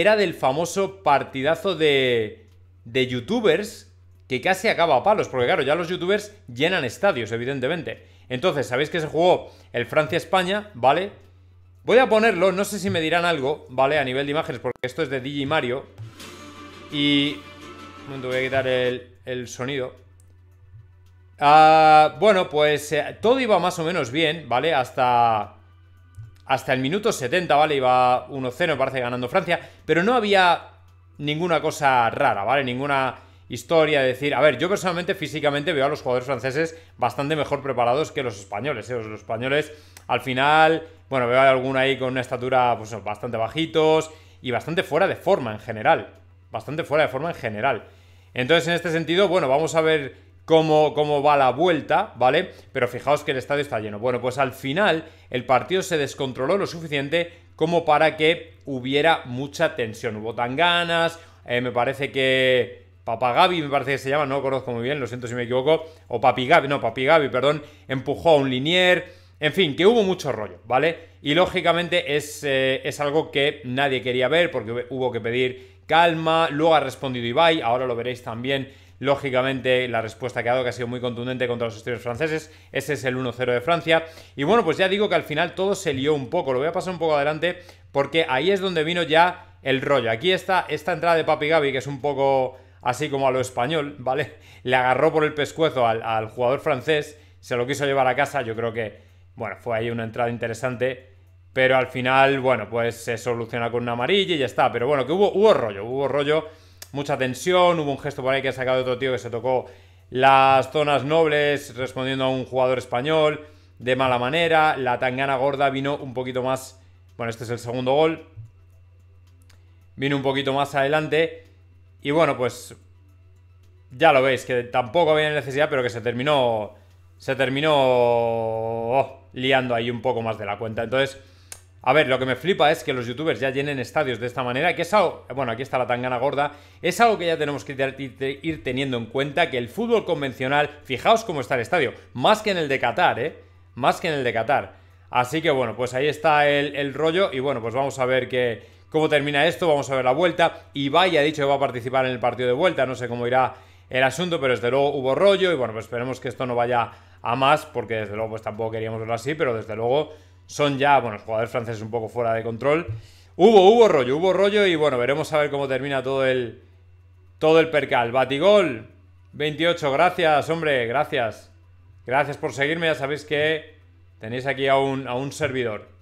era del famoso partidazo de, de youtubers que casi acaba a palos, porque claro, ya los youtubers llenan estadios, evidentemente. Entonces, sabéis que se jugó el Francia-España, ¿vale? Voy a ponerlo, no sé si me dirán algo, ¿vale? A nivel de imágenes, porque esto es de DJ Mario. Y... Un momento, voy a quitar el, el sonido. Ah, bueno, pues eh, todo iba más o menos bien, ¿vale? Hasta hasta el minuto 70, ¿vale? Iba 1-0, me parece, ganando Francia, pero no había ninguna cosa rara, ¿vale? Ninguna historia de decir, a ver, yo personalmente físicamente veo a los jugadores franceses bastante mejor preparados que los españoles, ¿eh? Los españoles al final, bueno, veo a alguno ahí con una estatura pues, bastante bajitos y bastante fuera de forma en general, bastante fuera de forma en general. Entonces, en este sentido, bueno, vamos a ver cómo, va la vuelta, ¿vale? Pero fijaos que el estadio está lleno. Bueno, pues al final el partido se descontroló lo suficiente como para que hubiera mucha tensión. Hubo tanganas, eh, me parece que... Gaby me parece que se llama, no lo conozco muy bien, lo siento si me equivoco, o Papi Gaby, no, Gaby, perdón, empujó a un linier, en fin, que hubo mucho rollo, ¿vale? Y lógicamente es, eh, es algo que nadie quería ver porque hubo que pedir calma, luego ha respondido Ibai, ahora lo veréis también Lógicamente, la respuesta que ha dado, que ha sido muy contundente contra los estudios franceses, ese es el 1-0 de Francia. Y bueno, pues ya digo que al final todo se lió un poco, lo voy a pasar un poco adelante, porque ahí es donde vino ya el rollo. Aquí está esta entrada de Papi Gaby, que es un poco así como a lo español, ¿vale? Le agarró por el pescuezo al, jugador francés, se lo quiso llevar a casa, yo creo que, bueno, fue ahí una entrada interesante pero al final, bueno, pues se soluciona con una amarilla y ya está. Pero bueno, que hubo, hubo rollo, hubo rollo mucha tensión. Hubo un gesto por ahí que ha sacado otro tío que se tocó las zonas nobles respondiendo a un jugador español de mala manera. La tangana gorda vino un poquito más. Bueno, este es el segundo gol. Vino un poquito más adelante. Y bueno, pues. Ya lo veis, que tampoco había necesidad, pero que se terminó. Se terminó. Oh, liando ahí un poco más de la cuenta. Entonces. A ver, lo que me flipa es que los youtubers ya llenen estadios de esta manera, que es algo, bueno, aquí está la tangana gorda, es algo que ya tenemos que ir teniendo en cuenta, que el fútbol convencional, fijaos cómo está el estadio, más que en el de Qatar, ¿eh? Más que en el de Qatar. Así que bueno, pues ahí está el, rollo y bueno, pues vamos a ver cómo termina esto, vamos a ver la vuelta. Ibai ha dicho que va a participar en el partido de vuelta, no sé cómo irá el asunto, pero desde luego hubo rollo y bueno, pues esperemos que esto no vaya a más, porque desde luego pues tampoco queríamos verlo así, pero desde luego son ya, bueno, los jugadores franceses un poco fuera de control. Hubo, hubo rollo, hubo rollo y bueno, veremos a ver cómo termina todo el, todo el percal. Batigol, 28, gracias, hombre, gracias. Gracias por seguirme, ya sabéis que tenéis aquí a un, a un servidor.